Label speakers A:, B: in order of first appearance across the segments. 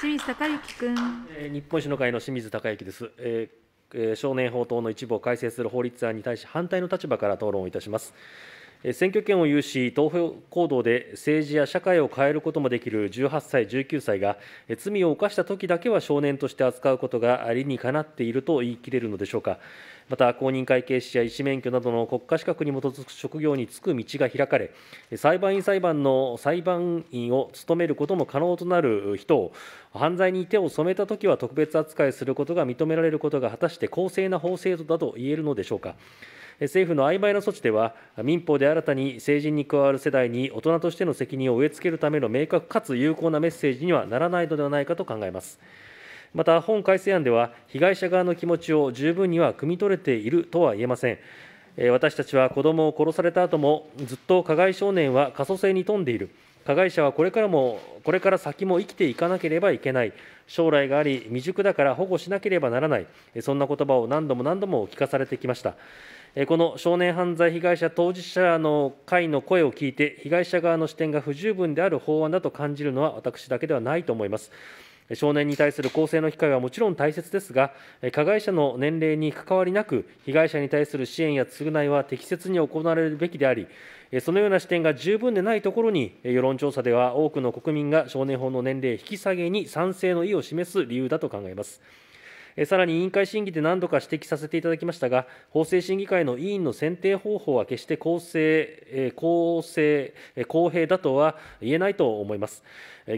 A: 清水孝之君。え日本首脳会の清水孝之です。えー、少年法等の一部を改正する法律案に対し反対の立場から討論をいたします。選挙権を有し、投票行動で政治や社会を変えることもできる18歳、19歳が、罪を犯したときだけは少年として扱うことが理にかなっていると言い切れるのでしょうか、また公認会計士や医師免許などの国家資格に基づく職業に就く道が開かれ、裁判員裁判の裁判員を務めることも可能となる人を、犯罪に手を染めたときは特別扱いすることが認められることが果たして公正な法制度だと言えるのでしょうか。政府の曖昧な措置では民法で新たに成人に加わる世代に大人としての責任を植え付けるための明確かつ有効なメッセージにはならないのではないかと考えますまた本改正案では被害者側の気持ちを十分には汲み取れているとは言えません私たちは子どもを殺された後もずっと加害少年は過疎性に富んでいる加害者はこれからもこれから先も生きていかなければいけない将来があり未熟だから保護しなければならないそんな言葉を何度も何度も聞かされてきましたこの少年犯罪被害者当事者の会の声を聞いて被害者側の視点が不十分である法案だと感じるのは私だけではないと思います少年に対する公正の機会はもちろん大切ですが、加害者の年齢に関わりなく、被害者に対する支援や償いは適切に行われるべきであり、そのような視点が十分でないところに、世論調査では多くの国民が少年法の年齢引き下げに賛成の意を示す理由だと考えます。さらに委員会審議で何度か指摘させていただきましたが、法制審議会の委員の選定方法は決して公正、公正、公平だとは言えないと思います。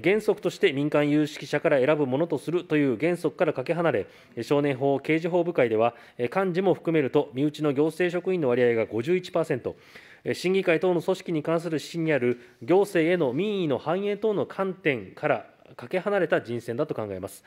A: 原則として民間有識者から選ぶものとするという原則からかけ離れ、少年法刑事法部会では、幹事も含めると、身内の行政職員の割合が51%、審議会等の組織に関する指針にある行政への民意の反映等の観点からかけ離れた人選だと考えます。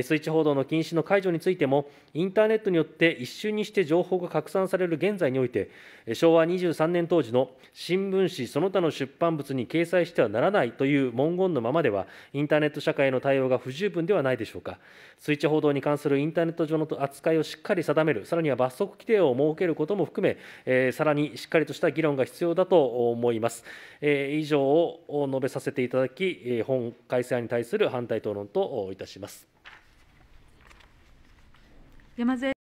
A: スイッチ報道の禁止の解除についてもインターネットによって一瞬にして情報が拡散される現在において昭和23年当時の新聞紙その他の出版物に掲載してはならないという文言のままではインターネット社会への対応が不十分ではないでしょうかスイッチ報道に関するインターネット上の扱いをしっかり定めるさらには罰則規定を設けることも含め、えー、さらにしっかりとした議論が必要だと思います、えー、以上を述べさせていただき本改正案に対する反対討論といたします山添